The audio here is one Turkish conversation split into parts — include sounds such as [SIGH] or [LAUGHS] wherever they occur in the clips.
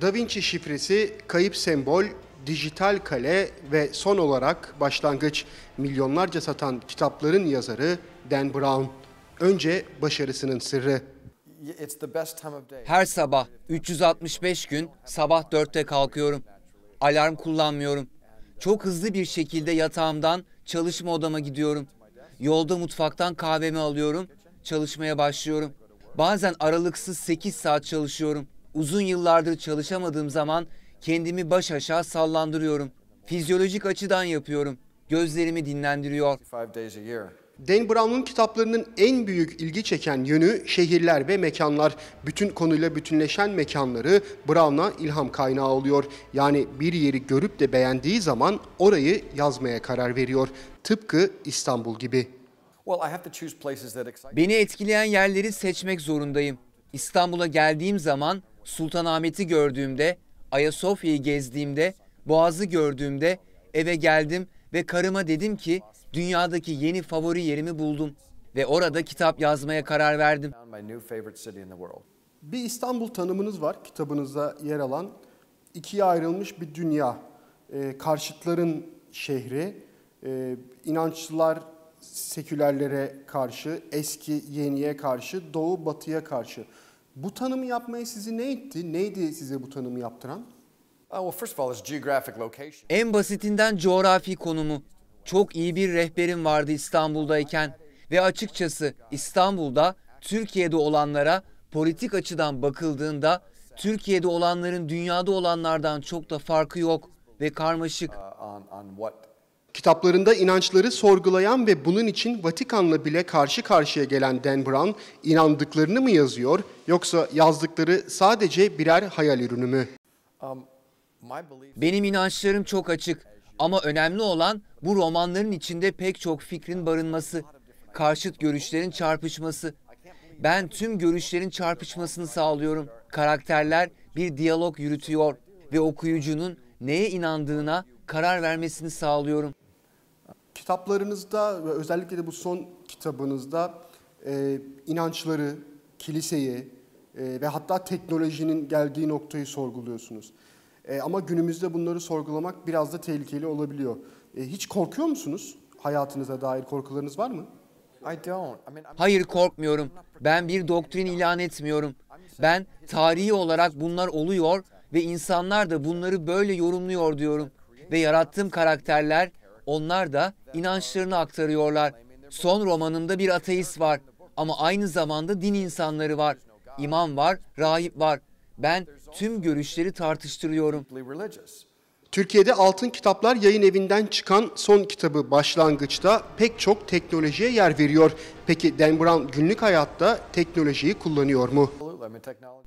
Da Vinci şifresi, kayıp sembol, dijital kale ve son olarak başlangıç milyonlarca satan kitapların yazarı Dan Brown. Önce başarısının sırrı. Her sabah 365 gün sabah 4'te kalkıyorum. Alarm kullanmıyorum. Çok hızlı bir şekilde yatağımdan çalışma odama gidiyorum. Yolda mutfaktan kahvemi alıyorum, çalışmaya başlıyorum. Bazen aralıksız 8 saat çalışıyorum. Uzun yıllardır çalışamadığım zaman kendimi baş aşağı sallandırıyorum. Fizyolojik açıdan yapıyorum. Gözlerimi dinlendiriyor. Dan Brown'un kitaplarının en büyük ilgi çeken yönü şehirler ve mekanlar. Bütün konuyla bütünleşen mekanları Brown'a ilham kaynağı oluyor. Yani bir yeri görüp de beğendiği zaman orayı yazmaya karar veriyor. Tıpkı İstanbul gibi. Beni etkileyen yerleri seçmek zorundayım. İstanbul'a geldiğim zaman Sultanahmet'i gördüğümde, Ayasofya'yı gezdiğimde, Boğaz'ı gördüğümde eve geldim ve karıma dedim ki dünyadaki yeni favori yerimi buldum ve orada kitap yazmaya karar verdim. Bir İstanbul tanımınız var kitabınızda yer alan. ikiye ayrılmış bir dünya. E, karşıtların şehri, e, inançlılar sekülerlere karşı, eski yeniye karşı, doğu batıya karşı. Bu tanımı yapmaya sizi ne itti? Neydi size bu tanımı yaptıran? Uh, en basitinden coğrafi konumu. Çok iyi bir rehberim vardı İstanbul'dayken ve açıkçası İstanbul'da Türkiye'de olanlara politik açıdan bakıldığında Türkiye'de olanların dünyada olanlardan çok da farkı yok ve karmaşık. Uh, Kitaplarında inançları sorgulayan ve bunun için Vatikan'la bile karşı karşıya gelen Dan Brown, inandıklarını mı yazıyor yoksa yazdıkları sadece birer hayal ürünü mü? Um, Benim inançlarım çok açık ama önemli olan bu romanların içinde pek çok fikrin barınması, karşıt görüşlerin çarpışması. Ben tüm görüşlerin çarpışmasını sağlıyorum. Karakterler bir diyalog yürütüyor ve okuyucunun neye inandığına karar vermesini sağlıyorum. Kitaplarınızda ve özellikle de bu son kitabınızda e, inançları, kiliseyi e, ve hatta teknolojinin geldiği noktayı sorguluyorsunuz. E, ama günümüzde bunları sorgulamak biraz da tehlikeli olabiliyor. E, hiç korkuyor musunuz? Hayatınıza dair korkularınız var mı? Hayır korkmuyorum. Ben bir doktrin ilan etmiyorum. Ben tarihi olarak bunlar oluyor ve insanlar da bunları böyle yorumluyor diyorum. Ve yarattığım karakterler onlar da inançlarını aktarıyorlar. Son romanımda bir ateist var ama aynı zamanda din insanları var. İmam var, rahip var. Ben tüm görüşleri tartıştırıyorum. Türkiye'de Altın Kitaplar yayın evinden çıkan son kitabı başlangıçta pek çok teknolojiye yer veriyor. Peki Dan Brown günlük hayatta teknolojiyi kullanıyor mu?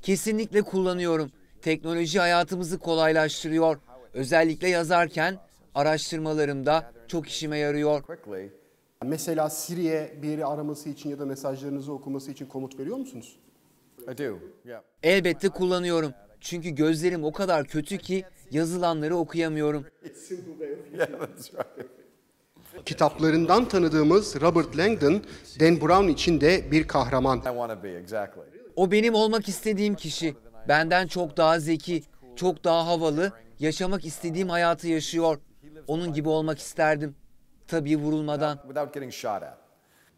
Kesinlikle kullanıyorum. Teknoloji hayatımızı kolaylaştırıyor. Özellikle yazarken araştırmalarımda çok işime yarıyor. Mesela Siri'ye bir yeri araması için ya da mesajlarınızı okuması için komut veriyor musunuz? Elbette kullanıyorum. Çünkü gözlerim o kadar kötü ki yazılanları okuyamıyorum. [LAUGHS] Kitaplarından tanıdığımız Robert Langdon, Dan Brown için de bir kahraman. O benim olmak istediğim kişi. Benden çok daha zeki, çok daha havalı, yaşamak istediğim hayatı yaşıyor. Onun gibi olmak isterdim. Tabii vurulmadan.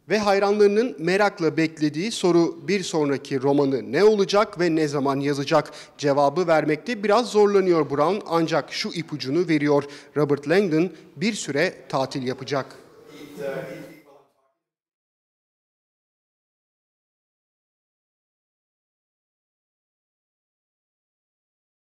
Ve hayranlarının merakla beklediği soru bir sonraki romanı ne olacak ve ne zaman yazacak? Cevabı vermekte biraz zorlanıyor Brown ancak şu ipucunu veriyor. Robert Langdon bir süre tatil yapacak.